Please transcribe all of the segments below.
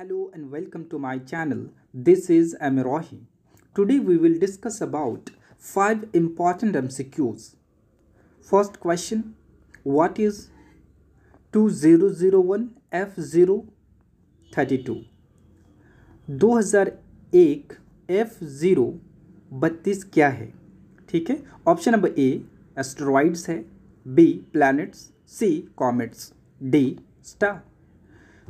Hello and welcome to my channel. This is Amirohi. Today we will discuss about 5 important MCQs. First question, what is 2001F032? 2001 F0 बत्तीस क्या है ठीक है option number A asteroids है B planets C comets D star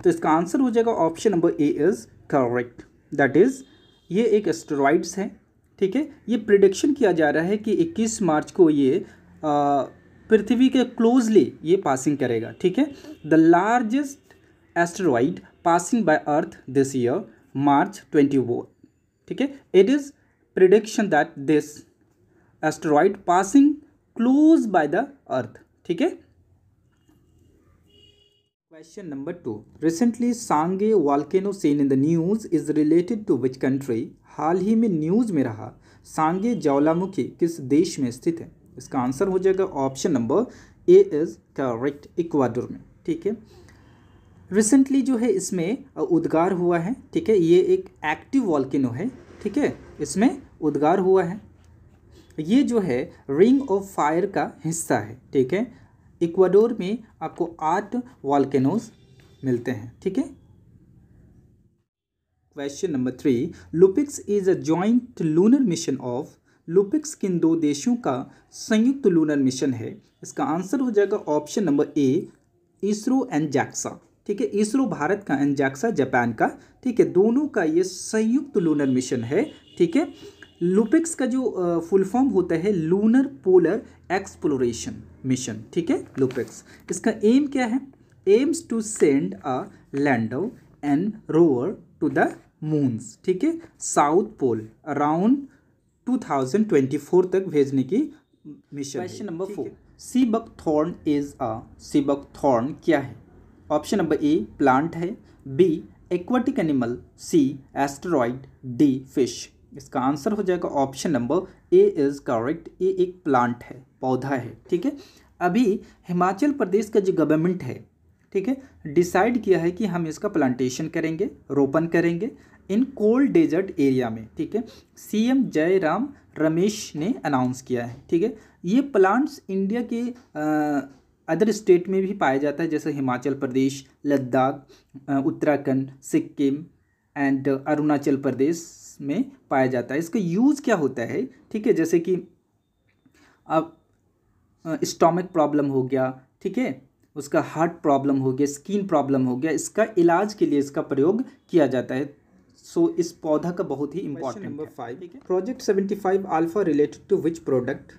तो इसका answer हो जाएगा option number A is correct that is ये एक एस्ट्रॉइड्स है ठीक है ये प्रिडिक्शन किया जा रहा है कि 21 मार्च को ये पृथ्वी के क्लोजली ये पासिंग करेगा ठीक है the largest asteroid passing by earth this year March twenty ठीक है it is prediction that this asteroid passing close by the earth ठीक है Question number 2. Recently Sange volcano seen in the news is related to which country? हाल ही में news में रहा सांगे ज्वालामुखी किस देश में स्थित है इसका आंसर हो जाएगा option number A is correct Ecuador में ठीक है रिसेंटली जो है इसमें उद्गार हुआ है ठीक है ये एक एक्टिव वॉल्किनो है ठीक है इसमें उद्गार हुआ है ये जो है रिंग ऑफ फायर का हिस्सा है ठीक है इक्वाडोर में आपको आठ वॉल्केनोज मिलते हैं ठीक है question number three LUPEX is a joint lunar mission of LUPEX किन दो देशों का संयुक्त लूनर मिशन है इसका आंसर हो जाएगा option number A ISRO and JAXA ठीक है इसरो भारत का एंड जैक्सा जापान का ठीक है दोनों का ये संयुक्त लूनर मिशन है ठीक है लुपिक्स का जो फुल फॉर्म होता है लूनर पोलर एक्सप्लोरेशन मिशन ठीक है लुपेक्स इसका एम क्या है aims to send a lander and rover to the moon's ठीक है साउथ पोल अराउंड 2024 तक भेजने की mission question number four sea buckthorn is a sea buckthorn क्या है ऑप्शन नंबर ए प्लांट है B aquatic animal C asteroid D fish इसका answer हो जाएगा option number A is correct ये एक प्लांट है पौधा है ठीक है अभी हिमाचल प्रदेश का जो गवर्नमेंट है ठीक है डिसाइड किया है कि हम इसका प्लांटेशन करेंगे रोपण करेंगे इन कोल्ड डेजर्ट एरिया में ठीक है सीएम जयराम रमेश ने अनाउंस किया है ठीक है ये प्लांट्स इंडिया के अदर स्टेट में भी पाया जाता है जैसे हिमाचल प्रदेश लद्दाख उत्तराखंड सिक्किम एंड अरुणाचल प्रदेश में पाया जाता है इसका यूज़ क्या होता है ठीक है जैसे कि अब स्टॉमिक प्रॉब्लम हो गया ठीक है उसका हार्ट प्रॉब्लम हो गया स्किन प्रॉब्लम हो गया इसका इलाज के लिए इसका प्रयोग किया जाता है सो so, इस पौधा का बहुत ही important number five project seventy five alpha related to which product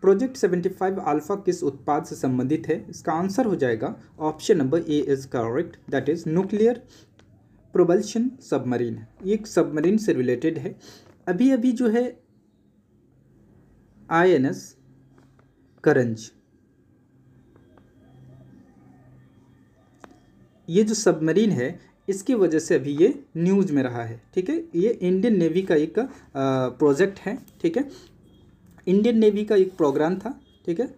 project seventy five alpha किस उत्पाद से संबंधित है इसका आंसर हो जाएगा option number A is correct that is nuclear propulsion submarine है ये एक सबमरीन से रिलेटेड है अभी अभी जो है आई एन एस करंज ये जो सबमरीन है इसकी वजह से अभी ये न्यूज़ में रहा है ठीक है ये इंडियन नेवी का एक प्रोजेक्ट है ठीक है इंडियन नेवी का एक प्रोग्राम था ठीक है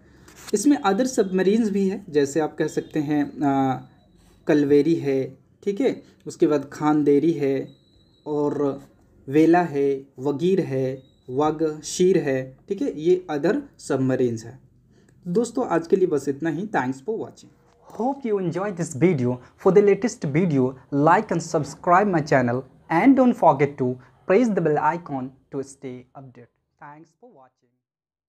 इसमें अदर सबमरीन्स भी है जैसे आप कह सकते हैं आ, कलवेरी है ठीक है उसके बाद खानदेरी है और वेला है वगीर है वग शीर है ठीक है ये अदर सबमरीन्स है दोस्तों आज के लिए बस इतना ही thanks for watching hope you enjoy this video for the latest video like and subscribe my channel and don't forget to press the bell icon to stay update thanks for watching